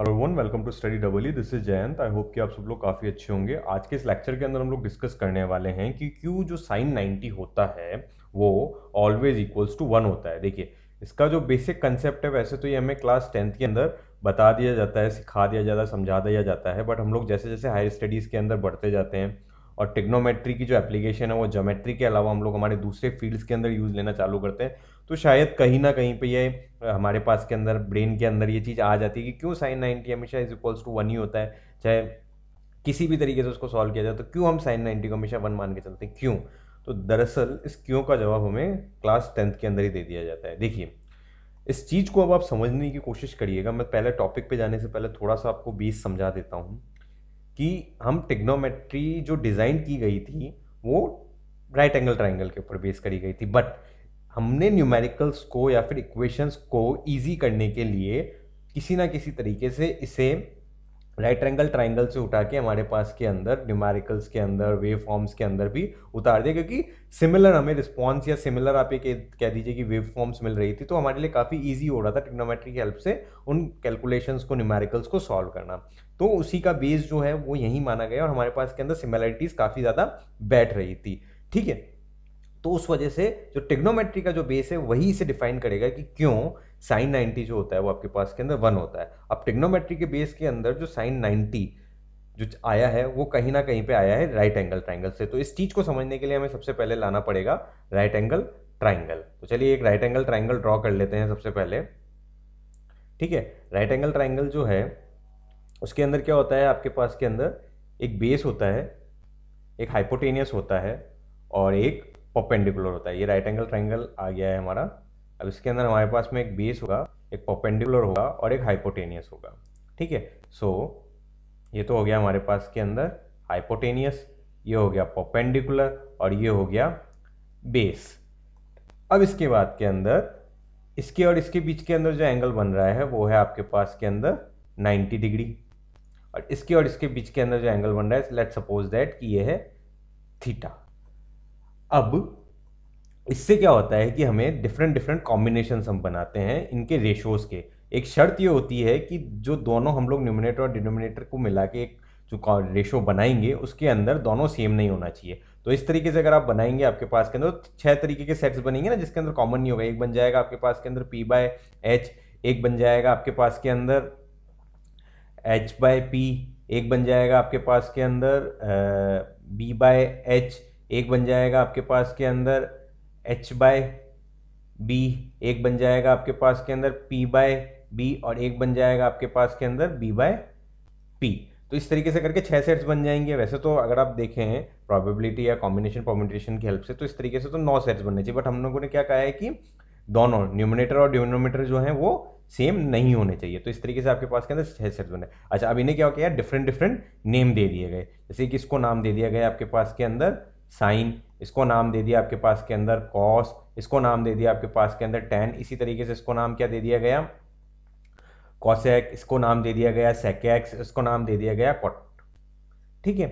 hello one welcome to study double E this is Jayant I hope कि आप सब लोग काफ़ी अच्छे होंगे आज के इस लेक्चर के अंदर हम लोग डिस्कस करने वाले हैं कि क्यों जो साइन 90 होता है वो ऑलवेज इक्वल्स टू वन होता है देखिए इसका जो बेसिक कंसेप्ट है वैसे तो ये हमें क्लास टेंथ के अंदर बता दिया जाता है सिखा दिया जाता है समझा दिया जाता है बट हम लोग जैसे जैसे हायर स्टडीज़ के अंदर बढ़ते जाते हैं और टेक्नोमेट्री की जो एप्लीकेशन है वो जोमेट्री के अलावा हम लोग हमारे दूसरे फील्ड्स के अंदर यूज़ लेना चालू करते हैं तो शायद कहीं ना कहीं पे ये हमारे पास के अंदर ब्रेन के अंदर ये चीज़ आ जाती है कि क्यों साइन नाइन्टी हमेशा इज इक्वल्स टू वन ही होता है चाहे किसी भी तरीके से उसको सॉल्व किया जाए तो क्यों हम साइन नाइन्टी को हमेशा वन मान के चलते हैं क्यों तो दरअसल इस क्यों का जवाब हमें क्लास टेंथ के अंदर ही दे दिया जाता है देखिए इस चीज़ को अब आप समझने की कोशिश करिएगा मैं पहले टॉपिक पे जाने से पहले थोड़ा सा आपको बेस समझा देता हूँ कि हम टिग्नोमेट्री जो डिज़ाइन की गई थी वो राइट एंगल ट्राइंगल के ऊपर बेस करी गई थी बट हमने न्यूमेरिकल्स को या फिर इक्वेशंस को ईजी करने के लिए किसी ना किसी तरीके से इसे राइट एंगल ट्राइंगल से उठा के हमारे पास के अंदर न्यूमेरिकल्स के अंदर वेव फॉर्म्स के अंदर भी उतार दिया क्योंकि सिमिलर हमें रिस्पॉन्स या सिमिलर आप ये कह दीजिए कि वेव फॉर्म्स मिल रही थी तो हमारे लिए काफ़ी ईजी हो रहा था टिक्नोमेट्री की हेल्प से उन कैलकुलेशंस को न्यूमेरिकल्स को सॉल्व करना तो उसी का बेस जो है वो यहीं माना गया और हमारे पास के अंदर सिमिलरिटीज़ काफ़ी ज़्यादा बैठ रही थी ठीक है तो उस वजह से जो टिग्नोमेट्री का जो बेस है वही इसे डिफाइन करेगा कि क्यों साइन 90 जो होता है वो आपके पास के अंदर वन होता है अब टिग्नोमेट्री के बेस के अंदर जो साइन 90 जो आया है वो कहीं ना कहीं पे आया है राइट एंगल ट्राइंगल से तो इस चीज़ को समझने के लिए हमें सबसे पहले लाना पड़ेगा राइट एंगल ट्राइंगल तो चलिए एक राइट एंगल ट्राइंगल ड्रॉ कर लेते हैं सबसे पहले ठीक है राइट एंगल ट्राइंगल जो है उसके अंदर क्या होता है आपके पास के अंदर एक बेस होता है एक हाइपोटेनियस होता है और एक पॉपेंडिकुलर होता है ये राइट एंगल ट्राइंगल आ गया है हमारा अब इसके अंदर हमारे पास में एक बेस होगा एक पॉपेंडिकुलर होगा और एक हाइपोटेनियस होगा ठीक है सो ये तो हो गया हमारे पास के अंदर हाइपोटेनियस ये हो गया पॉपेंडिकुलर और ये हो गया बेस अब इसके बाद के अंदर इसके और इसके बीच के अंदर जो एंगल बन रहा है वो है आपके पास के अंदर 90 डिग्री और इसके और इसके बीच के अंदर जो एंगल बन रहा है लेट सपोज दैट कि ये है थीटा अब इससे क्या होता है कि हमें डिफरेंट डिफरेंट कॉम्बिनेशन हम बनाते हैं इनके रेशोज़ के एक शर्त ये होती है कि जो दोनों हम लोग न्यूमिनेटर और डिनोमिनेटर को मिला के एक जो रेशो बनाएंगे उसके अंदर दोनों सेम नहीं होना चाहिए तो इस तरीके से अगर आप बनाएंगे आपके पास के अंदर तो छह तरीके के सेट्स बनेंगे ना जिसके अंदर कॉमन नहीं होगा एक बन जाएगा आपके पास के अंदर पी बाय एच एक बन जाएगा आपके पास के अंदर एच बाय पी एक बन जाएगा आपके पास के अंदर बी बाय एच एक बन जाएगा आपके पास के अंदर एच बाय बी एक बन जाएगा आपके पास के अंदर पी बाय बी और एक बन जाएगा आपके पास के अंदर बी बाय पी तो इस तरीके से करके छह सेट्स बन जाएंगे वैसे तो अगर आप देखें प्रोबेबिलिटी या कॉम्बिनेशन परम्यूटेशन की हेल्प से तो इस तरीके से तो नौ सेट्स बनने चाहिए बट हम लोगों ने क्या कहा है कि दोनों न्यूमिनेटर और डिनोमिनेटर जो हैं वो सेम नहीं होने चाहिए तो इस तरीके से आपके पास के अंदर छह सेट्स बने अच्छा अब इन्हें क्या हो गया डिफरेंट डिफरेंट नेम दे दिए गए जैसे कि इसको नाम दे दिया गया आपके पास के अंदर साइन इसको नाम दे दिया आपके पास के अंदर कॉस इसको नाम दे दिया आपके पास के अंदर टेन इसी तरीके से इसको नाम क्या दे दिया गया कॉसेक इसको नाम दे दिया गया सेकेक्स इसको नाम दे दिया गया कॉट ठीक है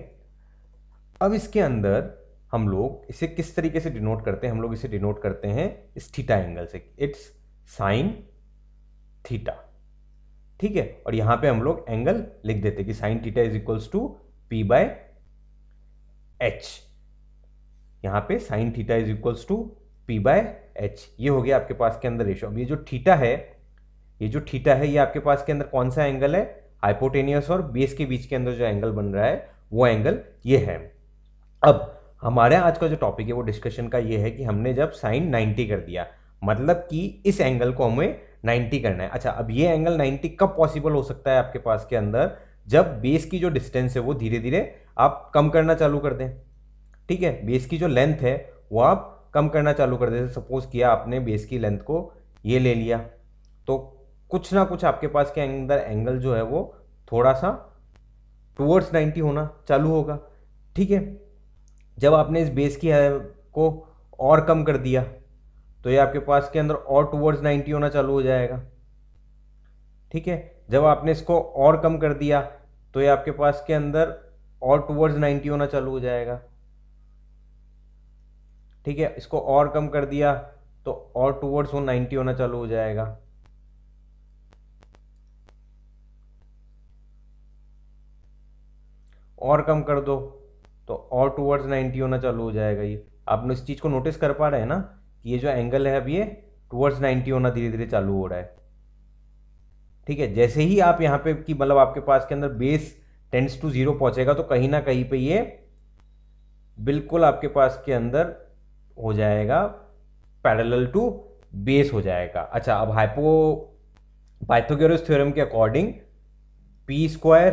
अब इसके अंदर हम लोग इसे किस तरीके से डिनोट करते हैं हम लोग इसे डिनोट करते हैं इस थीटा एंगल से इट्स साइन थीटा ठीक है और यहां पे हम लोग एंगल लिख देते हैं कि sine theta is equals to P by H यहाँ पे sine theta is equals to P by H ये हो गया आपके पास के अंदर रेशो अब ये जो थीटा है ये जो थीटा है ये आपके पास के अंदर कौन सा एंगल है हाइपोटेनियस और बेस के बीच के अंदर जो एंगल बन रहा है वो एंगल ये है अब हमारे आज का जो टॉपिक है वो डिस्कशन का ये है कि हमने जब साइन 90 कर दिया मतलब कि इस एंगल को हमें 90 करना है अच्छा अब ये एंगल 90 कब पॉसिबल हो सकता है आपके पास के अंदर जब बेस की जो डिस्टेंस है वो धीरे धीरे आप कम करना चालू कर दें ठीक है बेस की जो लेंथ है वो आप कम करना चालू कर देते सपोज किया आपने बेस की लेंथ को ये ले लिया तो कुछ ना कुछ आपके पास के अंदर एंगल जो है वो थोड़ा सा टूवर्ड्स 90 होना चालू होगा ठीक है जब आपने इस बेस की को और कम कर दिया तो ये आपके पास के अंदर और टूवर्ड्स 90 होना चालू हो जाएगा ठीक है जब आपने इसको और कम कर दिया तो ये आपके पास के अंदर और टूवर्ड्स 90 होना चालू हो जाएगा ठीक है इसको और कम कर दिया तो और टूवर्ड्स वो नाइन्टी होना चालू हो जाएगा और कम कर दो तो और टूवर्ड्स नाइन्टी होना चालू हो जाएगा ये आप इस चीज़ को नोटिस कर पा रहे हैं ना कि ये जो एंगल है अब ये टूवर्ड्स नाइन्टी होना धीरे धीरे चालू हो रहा है ठीक है जैसे ही आप यहाँ पे कि मतलब आपके पास के अंदर बेस टेंस टू जीरो पहुँचेगा तो कहीं ना कहीं पे ये बिल्कुल आपके पास के अंदर हो जाएगा पैरेलल टू बेस हो जाएगा अच्छा अब हाइपो पाइथागोरस थ्योरम के according P square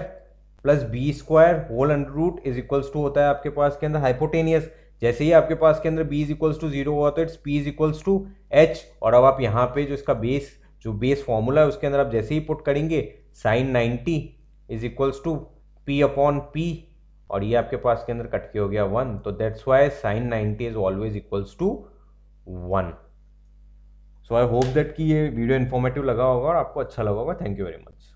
plus B square whole under root is equals to होता है आपके पास के अंदर हाइपोटेनियस जैसे ही आपके पास के अंदर B is equals to zero हुआ तो it's P is equals to H और अब आप यहाँ पे जो इसका बेस जो बेस फॉर्मूला है उसके अंदर आप जैसे ही पुट करेंगे sine ninety is equals to P upon P और ये आपके पास के अंदर कट के हो गया वन तो that's why sine ninety is always equals to one so I hope that कि ये वीडियो इन्फॉर्मेटिव लगा होगा और आपको अच्छा लगा होगा थैंक यू वेरी मच